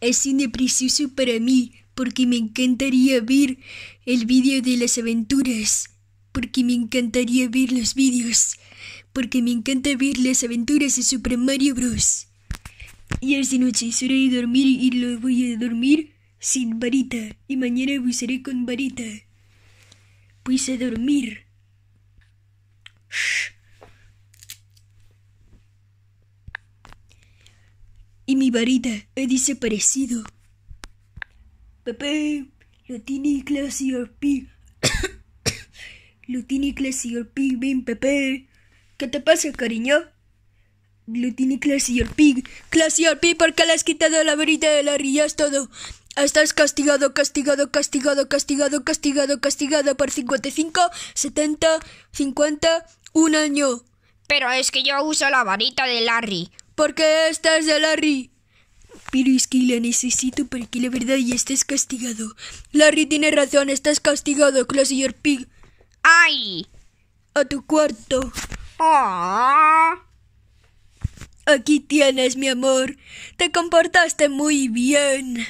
es cine para mí porque me encantaría ver el vídeo de las aventuras, porque me encantaría ver los vídeos, porque me encanta ver las aventuras de Super Mario Bros. Y es de noche, es hora de dormir y lo voy a dormir sin varita, y mañana seré con varita. Pues a dormir. y mi varita he desaparecido. Pepe, lo tiene Pig. lo tiene Pig, bien Pepe. ¿Qué te pasa, cariño? Lo tiene Glacier Pig. Glacier Pig, ¿por qué le has quitado la varita de la es todo? Estás castigado, castigado, castigado, castigado, castigado, castigado por 55, 70, 50, un año. Pero es que yo uso la varita de Larry. Porque esta es de Larry. Pero es que la necesito para que la verdad y estés castigado. Larry tiene razón, estás castigado, Closier Pig. ¡Ay! A tu cuarto. Ah. Aquí tienes, mi amor. Te comportaste muy bien.